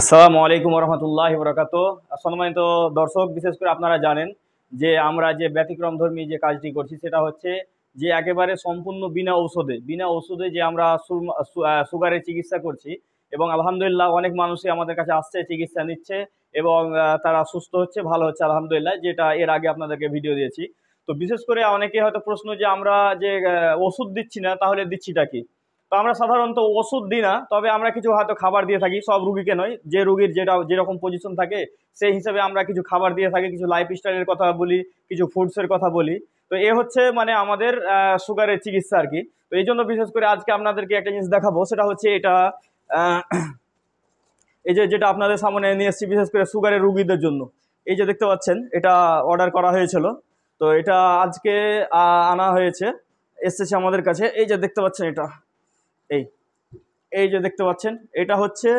আসসালামু আলাইকুম রহমতুল্লাহ বরাকাত সম্মানিত দর্শক বিশেষ করে আপনারা জানেন যে আমরা যে ব্যতিক্রম ধর্মী যে কাজটি করছি সেটা হচ্ছে যে একেবারে সম্পূর্ণ বিনা ঔষধে বিনা ঔষধে যে আমরা সুগারের চিকিৎসা করছি এবং আলহামদুলিল্লাহ অনেক মানুষই আমাদের কাছে আসছে চিকিৎসা নিচ্ছে এবং তারা সুস্থ হচ্ছে ভালো হচ্ছে আলহামদুলিল্লাহ যেটা এর আগে আপনাদেরকে ভিডিও দিয়েছি তো বিশেষ করে অনেকে হয়তো প্রশ্ন যে আমরা যে ওষুধ দিচ্ছি না তাহলে দিচ্ছিটা কি তো আমরা সাধারণত ওষুধ দিই না তবে আমরা কিছু হয়তো খাবার দিয়ে থাকি সব রুগীকে নয় যে রুগীর যেটা যেরকম পজিশন থাকে সেই হিসাবে আমরা কিছু খাবার দিয়ে থাকি কিছু লাইফ স্টাইলের কথা বলি কিছু ফুডসের কথা বলি তো এ হচ্ছে মানে আমাদের সুগারের চিকিৎসা আর কি তো এই জন্য বিশেষ করে আজকে আপনাদেরকে একটা জিনিস দেখাবো সেটা হচ্ছে এটা এই যে যেটা আপনাদের সামনে নিয়ে এসেছি বিশেষ করে সুগারের রুগীদের জন্য এই যে দেখতে পাচ্ছেন এটা অর্ডার করা হয়েছিল তো এটা আজকে আনা হয়েছে এসেছে আমাদের কাছে এই যে দেখতে পাচ্ছেন এটা এই এই যে দেখতে পাচ্ছেন এটা হচ্ছে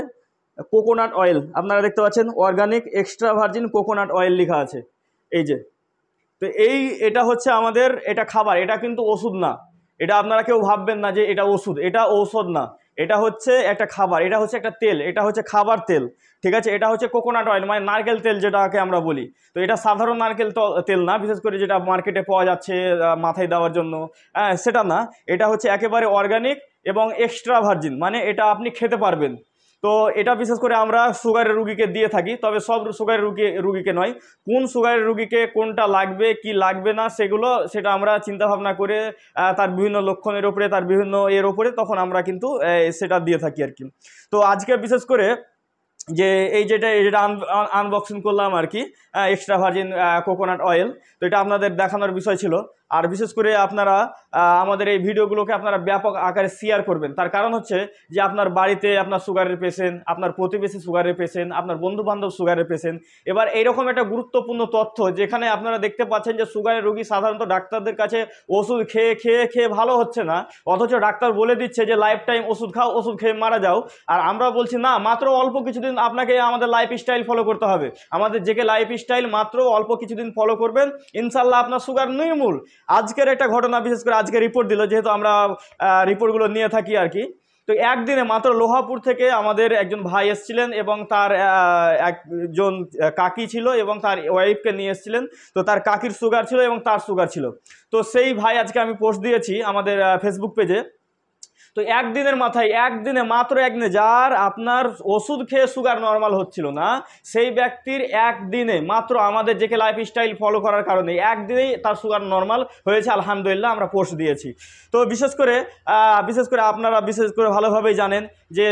কোকোনাট অয়েল আপনারা দেখতে পাচ্ছেন organic extra virgin coconut oil লেখা আছে এই যে তো এই এটা হচ্ছে আমাদের এটা খাবার এটা কিন্তু ওষুধ না এটা আপনারা কেউ ভাববেন না যে এটা ওষুধ এটা ঔষধ না এটা হচ্ছে একটা খাবার এটা হচ্ছে একটা তেল এটা হচ্ছে খাবার তেল ঠিক আছে এটা হচ্ছে কোকোনাট অয়েল মানে নারকেল তেল যেটাকে আমরা বলি তো এটা সাধারণ নারকেল তেল না বিশেষ করে যেটা মার্কেটে পাওয়া যাচ্ছে মাথায় দেওয়ার জন্য হ্যাঁ, সেটা না এটা হচ্ছে একেবারে অর্গানিক এবং এক্সট্রা ভার্জিন মানে এটা আপনি খেতে পারবেন তো এটা বিশেষ করে আমরা সুগারের রুগীকে দিয়ে থাকি তবে সব সুগারের রুগী রুগীকে নয় কোন সুগারের রুগীকে কোনটা লাগবে কি লাগবে না সেগুলো সেটা আমরা চিন্তা ভাবনা করে তার বিভিন্ন লক্ষণের ওপরে তার বিভিন্ন এর ওপরে তখন আমরা কিন্তু সেটা দিয়ে থাকি আর কি তো আজকে বিশেষ করে যে এই যেটা যেটা আনবক্সিং করলাম আর কি এক্সট্রা ভার্জিন কোকোনাট অয়েল তো এটা আপনাদের দেখানোর বিষয় ছিল আর বিশেষ করে আপনারা আমাদের এই ভিডিওগুলোকে আপনারা ব্যাপক আকারে শেয়ার করবেন তার কারণ হচ্ছে যে আপনার বাড়িতে আপনার সুগারের পেশেন্ট আপনার প্রতিবেশী সুগারের পেশেন্ট আপনার বন্ধুবান্ধব সুগারের পেশেন্ট এবার এইরকম একটা গুরুত্বপূর্ণ তথ্য যেখানে আপনারা দেখতে পাচ্ছেন যে সুগারের রোগী সাধারণত ডাক্তারদের কাছে ওষুধ খেয়ে খেয়ে খেয়ে ভালো হচ্ছে না অথচ ডাক্তার বলে দিচ্ছে যে লাইফ টাইম ওষুধ খাও ওষুধ খেয়ে মারা যাও আর আমরা বলছি না মাত্র অল্প কিছুদিন আপনাকে আমাদের লাইফ স্টাইল ফলো করতে হবে আমাদের যে লাইফ স্টাইল মাত্র অল্প কিছুদিন ফলো করবেন ইনশাল্লাহ আপনার সুগার নির্মূল আজকের একটা ঘটনা বিশেষ করে আজকে রিপোর্ট দিল যেহেতু আমরা রিপোর্টগুলো নিয়ে থাকি আর কি তো একদিনে মাত্র লোহাপুর থেকে আমাদের একজন ভাই এসছিলেন এবং তার একজন কাকি ছিল এবং তার ওয়াইফকে নিয়ে এসছিলেন তো তার কাকির সুগার ছিল এবং তার সুগার ছিল তো সেই ভাই আজকে আমি পোস্ট দিয়েছি আমাদের ফেসবুক পেজে তো একদিনের মাথায় একদিনে মাত্র একদিনে যার আপনার ওষুধ খেয়ে সুগার নর্মাল হচ্ছিল না সেই ব্যক্তির একদিনে মাত্র আমাদের যে লাইফ স্টাইল ফলো করার কারণে একদিনেই তার সুগার নর্মাল হয়েছে আলহামদুলিল্লাহ আমরা পোস্ট দিয়েছি তো বিশেষ করে বিশেষ করে আপনারা বিশেষ করে ভালোভাবেই জানেন যে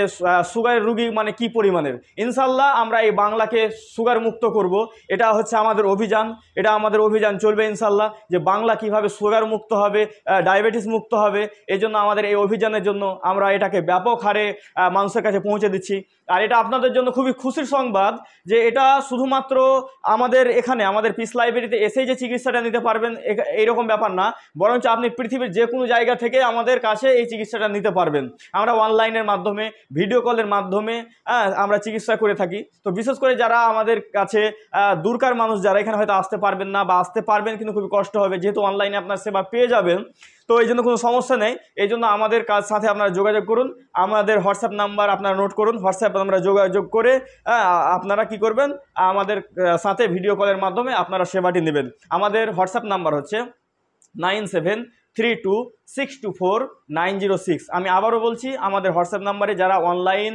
সুগারের রুগী মানে কি পরিমাণের ইনশাল্লাহ আমরা এই বাংলাকে সুগার মুক্ত করব এটা হচ্ছে আমাদের অভিযান এটা আমাদের অভিযান চলবে ইনশাল্লাহ যে বাংলা কিভাবে সুগার মুক্ত হবে ডায়াবেটিস মুক্ত হবে এজন্য আমাদের এই অভিযান প্রয়োজনের জন্য আমরা এটাকে ব্যাপক হারে মানুষের কাছে পৌঁছে দিচ্ছি আর এটা আপনাদের জন্য খুবই খুশির সংবাদ যে এটা শুধুমাত্র আমাদের এখানে আমাদের পিস লাইব্রেরিতে এসেই যে চিকিৎসাটা নিতে পারবেন এইরকম ব্যাপার না বরঞ্চ আপনি পৃথিবীর যে কোনো জায়গা থেকে আমাদের কাছে এই চিকিৎসাটা নিতে পারবেন আমরা অনলাইনের মাধ্যমে ভিডিও কলের মাধ্যমে হ্যাঁ, আমরা চিকিৎসা করে থাকি তো বিশেষ করে যারা আমাদের কাছে দূরকার মানুষ যারা এখানে হয়তো আসতে পারবেন না বা আসতে পারবেন কিন্তু খুবই কষ্ট হবে যেহেতু অনলাইনে আপনার সেবা পেয়ে যাবেন তো এই জন্য কোনো সমস্যা নেই এই জন্য আমাদের কাজ সাথে আপনারা যোগাযোগ করুন আমাদের হোয়াটসঅ্যাপ নাম্বার আপনারা নোট করুন হোয়াটসঅ্যাপ আমরা যোগাযোগ করে আপনারা কি করবেন আমাদের সাথে ভিডিও কলের মাধ্যমে আপনারা সেবাটি নেবেন আমাদের হোয়াটসঅ্যাপ নাম্বার হচ্ছে nine seven three two six two four nine zero six আমি আবারও বলছি আমাদের হোয়াটসঅ্যাপ নাম্বারে যারা অনলাইন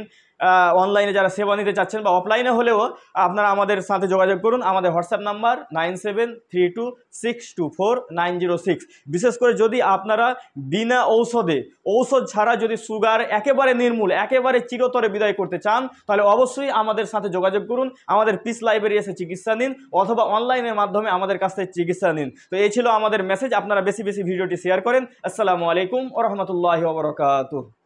অনলাইনে যারা সেবা নিতে চাচ্ছেন বা অফলাইনে হলেও আপনারা আমাদের সাথে যোগাযোগ করুন আমাদের WhatsApp number nine seven three two six two four nine zero six বিশেষ করে যদি আপনারা বিনা ঔষধে ঔষধ ছাড়া যদি সুগার একেবারে নির্মূল একেবারে চিরতরে বিদায় করতে চান তাহলে অবশ্যই আমাদের সাথে যোগাযোগ করুন আমাদের পিস লাইব্রেরি এসে চিকিৎসা নিন অথবা অনলাইনের মাধ্যমে আমাদের কাছ থেকে চিকিৎসা নিন তো এই ছিল আমাদের মেসেজ আপনারা বেশি বেশি ভিডিওটি শেয়ার করেন আসসালামু আলাইকুম ও রহমতুল্লাহ